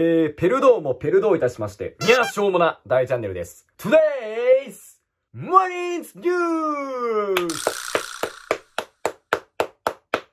えー、ペルドーもペルドーいたしまして、いや、しょうもな大チャンネルです。Today's Morning's News!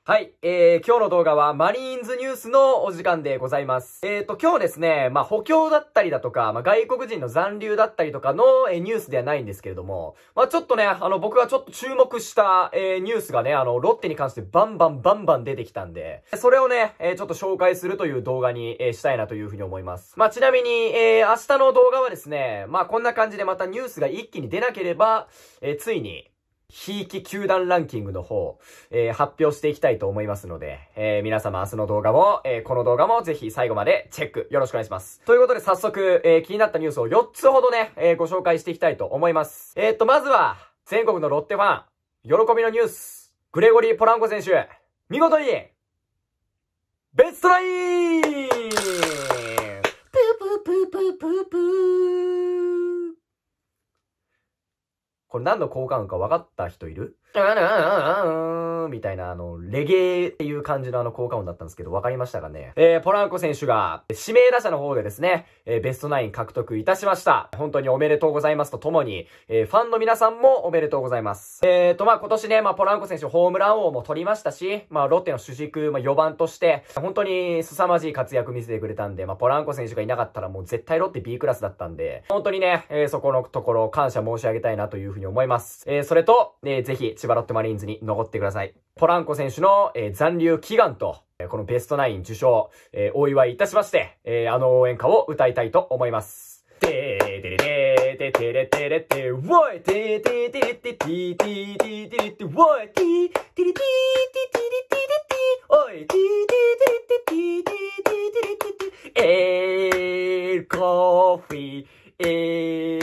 はい、えー、今日の動画はマリーンズニュースのお時間でございます。えっ、ー、と、今日ですね、まあ、補強だったりだとか、まあ、外国人の残留だったりとかの、えー、ニュースではないんですけれども、まあ、ちょっとね、あの、僕がちょっと注目した、えー、ニュースがね、あの、ロッテに関してバンバンバンバン出てきたんで、それをね、えー、ちょっと紹介するという動画に、えー、したいなというふうに思います。まあ、ちなみに、えー、明日の動画はですね、まあ、こんな感じでまたニュースが一気に出なければ、えー、ついに、ひいき球団ランキングの方、えー、発表していきたいと思いますので、えー、皆様明日の動画も、えー、この動画もぜひ最後までチェックよろしくお願いします。ということで早速、え気になったニュースを4つほどね、えご紹介していきたいと思います。えっと、まずは、全国のロッテファン、喜びのニュース、グレゴリー・ポランコ選手、見事に、ベストラインプープープープープープーこれ何の効果音か分かった人いるみたいな、あの、レゲエっていう感じのあの効果音だったんですけど、分かりましたかねえー、ポランコ選手が、指名打者の方でですね、えー、ベストナイン獲得いたしました。本当におめでとうございますとともに、えー、ファンの皆さんもおめでとうございます。えーと、まあ、今年ね、まあ、ポランコ選手ホームラン王も取りましたし、まあ、ロッテの主軸、まあ、4番として、本当に凄まじい活躍見せてくれたんで、まあ、ポランコ選手がいなかったらもう絶対ロッテ B クラスだったんで、本当にね、えー、そこのところ感謝申し上げたいなというふうにふうに思います。えー、それと、えー、ぜひ、千葉ロッテマリーンズに残ってください。ポランコ選手の、えー、残留祈願と、このベストナイン受賞、えー、お祝いいたしまして、えー、あの応援歌を歌いたいと思います。でーでれでーでてれてれて、わいてーてーてれててーてーてーてれて、わいてーてれてーてーてれてーてー、おいてーてーてれてーてーてーてれてーてー、エーコーヒー。エ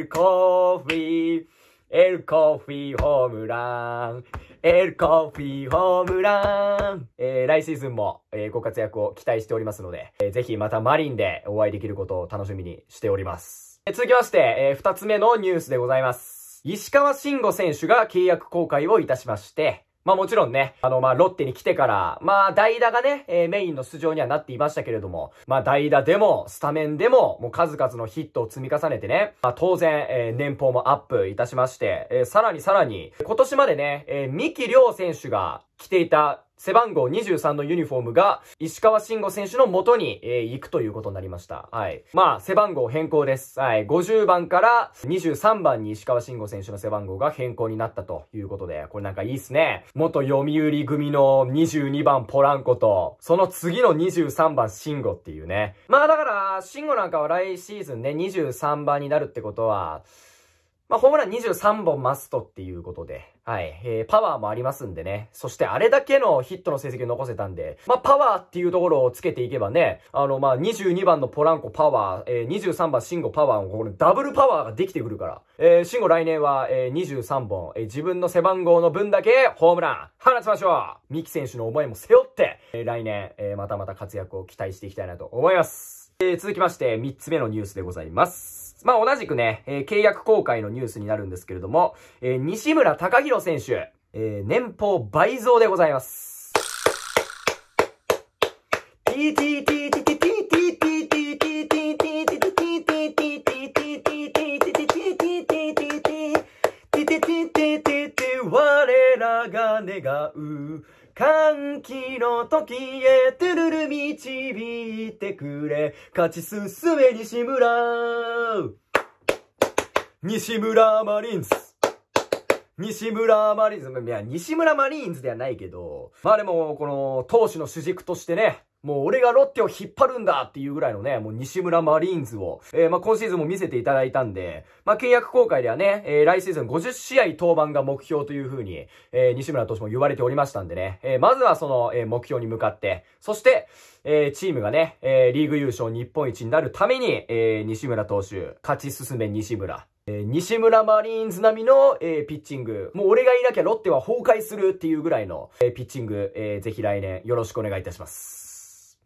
l Coffee El c o f f ホームランエ l c o f f e ホームラン、えー、来シーズンも、えー、ご活躍を期待しておりますので、えー、ぜひまたマリンでお会いできることを楽しみにしております。えー、続きまして、えー、2つ目のニュースでございます。石川慎吾選手が契約公開をいたしまして、まあもちろんね、あのまあロッテに来てから、まあ代打がね、えー、メインの出場にはなっていましたけれども、まあ代打でも、スタメンでも、もう数々のヒットを積み重ねてね、まあ当然、えー、年俸もアップいたしまして、えー、さらにさらに、今年までね、えー、三木亮選手が来ていた背番号23のユニフォームが、石川慎吾選手の元に、えー、行くということになりました。はい。まあ、背番号変更です。はい。50番から23番に石川慎吾選手の背番号が変更になったということで、これなんかいいっすね。元読売組の22番ポランコと、その次の23番慎吾っていうね。まあだから、慎吾なんかは来シーズンね、23番になるってことは、まあ、ホームラン23本マストっていうことで、はい。えー、パワーもありますんでね。そしてあれだけのヒットの成績を残せたんで、まあ、パワーっていうところをつけていけばね、あの、まあ、22番のポランコパワー、えー、23番シンゴパワーも、これダブルパワーができてくるから。えー、シンゴ来年は、えー、23本、えー、自分の背番号の分だけホームラン放ちましょうミキ選手の思いも背負って、えー、来年、えー、またまた活躍を期待していきたいなと思います。えー、続きまして、3つ目のニュースでございます。まあ、同じくね、えー、契約公開のニュースになるんですけれども、えー、西村隆弘選手、えー、年俸倍増でございます。TTTTT が願う歓喜の時へてるる導いてくれ勝ち進め西村西村マリンズ西村マリーンズ、いや、西村マリーンズではないけど、まあでも、この、投手の主軸としてね、もう俺がロッテを引っ張るんだっていうぐらいのね、もう西村マリーンズを、えー、まあ今シーズンも見せていただいたんで、まあ契約公開ではね、えー、来シーズン50試合登板が目標というふうに、えー、西村投手も言われておりましたんでね、えー、まずはその、えー、目標に向かって、そして、えー、チームがね、えー、リーグ優勝日本一になるために、えー、西村投手、勝ち進め西村。えー、西村マリーンズ並みの、えー、ピッチング。もう俺がいなきゃロッテは崩壊するっていうぐらいの、えー、ピッチング、えー、ぜひ来年よろしくお願いいたします。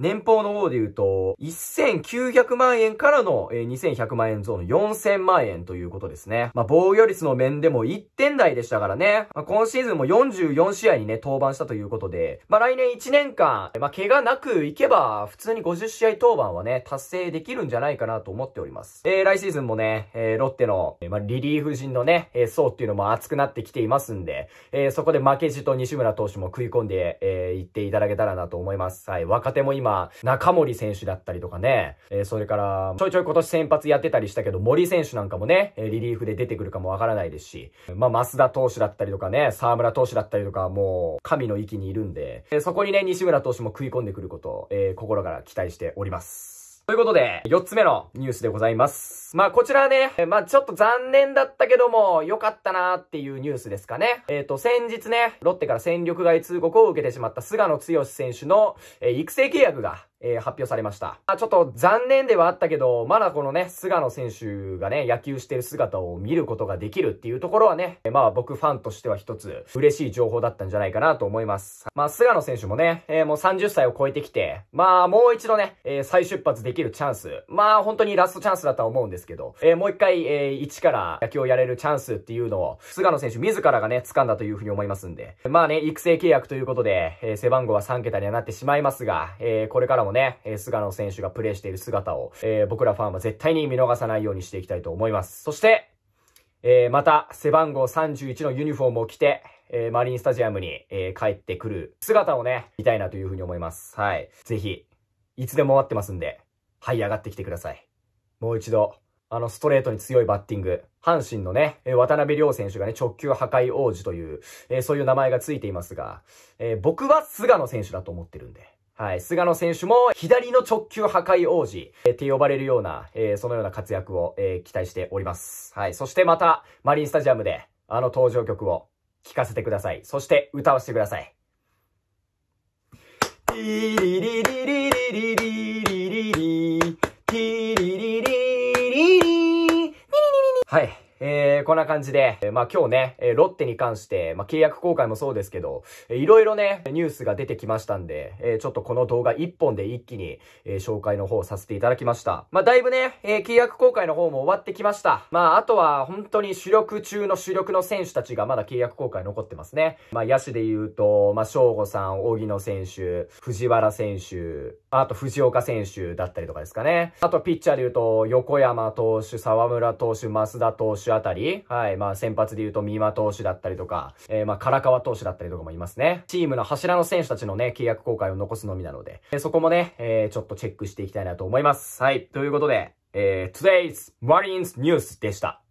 年俸の方で言うと、1900万円からの2100万円増の4000万円ということですね。まあ、防御率の面でも1点台でしたからね。まあ、今シーズンも44試合にね、登板したということで、まあ、来年1年間、まあ、怪我なくいけば、普通に50試合登板はね、達成できるんじゃないかなと思っております。えー、来シーズンもね、えー、ロッテの、えー、まあ、リリーフ陣のね、えー、層っていうのも熱くなってきていますんで、えー、そこで負けじと西村投手も食い込んで、えー、いっていただけたらなと思います。はい、若手も今今、中森選手だったりとかね、えー、それから、ちょいちょい今年先発やってたりしたけど、森選手なんかもね、リリーフで出てくるかもわからないですし、まあ、増田投手だったりとかね、沢村投手だったりとか、もう、神の域にいるんで、えー、そこにね、西村投手も食い込んでくることを、えー、心から期待しております。。ということで、4つ目のニュースでございます。まあ、こちらね、まあ、ちょっと残念だったけども、良かったなーっていうニュースですかね。えっ、ー、と、先日ね、ロッテから戦力外通告を受けてしまった菅野剛選手の、えー、育成契約が、えー、発表されました。あ、ちょっと残念ではあったけど、まだこのね、菅野選手がね、野球してる姿を見ることができるっていうところはね、まあ僕ファンとしては一つ嬉しい情報だったんじゃないかなと思います。まあ菅野選手もね、えー、もう30歳を超えてきて、まあもう一度ね、えー、再出発できるチャンス、まあ本当にラストチャンスだとは思うんですけど、えー、もう一回、えー、一から野球をやれるチャンスっていうのを、菅野選手自らがね、掴んだというふうに思いますんで、まあね、育成契約ということで、えー、背番号は3桁にはなってしまいますが、えー、これからもね、え菅野選手がプレーしている姿を、え僕らファンは絶対に見逃さないようにしていきたいと思います。そして、えまた、背番号31のユニフォームを着て、えマリンスタジアムに、え帰ってくる姿をね、見たいなというふうに思います。はい。ぜひ、いつでも待ってますんで、はい、上がってきてください。もう一度、あの、ストレートに強いバッティング。阪神のね、渡辺亮選手がね、直球破壊王子という、えー、そういう名前がついていますが、えー、僕は菅野選手だと思ってるんで。はい。菅野選手も左の直球破壊王子、えー、って呼ばれるような、えー、そのような活躍を、えー、期待しております。はい。そしてまた、マリンスタジアムで、あの登場曲を聴かせてください。そして歌わせてください。リリリリリリリリえこんな感じで、えまあ今日ね、えロッテに関して、まあ契約公開もそうですけど、いろいろね、ニュースが出てきましたんで、えちょっとこの動画1本で一気に、え紹介の方させていただきました。まあだいぶね、え契約公開の方も終わってきました。まああとは本当に主力中の主力の選手たちがまだ契約公開残ってますね。まあ野手で言うと、まあ翔吾さん、荻野選手、藤原選手、あと藤岡選手だったりとかですかね。あとピッチャーで言うと、横山投手、沢村投手、増田投手あたり、はい、まあ先発で言うと三輪投手だったりとか、えー、まあ唐川投手だったりとかもいますね。チームの柱の選手たちのね、契約公開を残すのみなので、えー、そこもね、えー、ちょっとチェックしていきたいなと思います。はい、ということで、えー、Today's Marines News でした。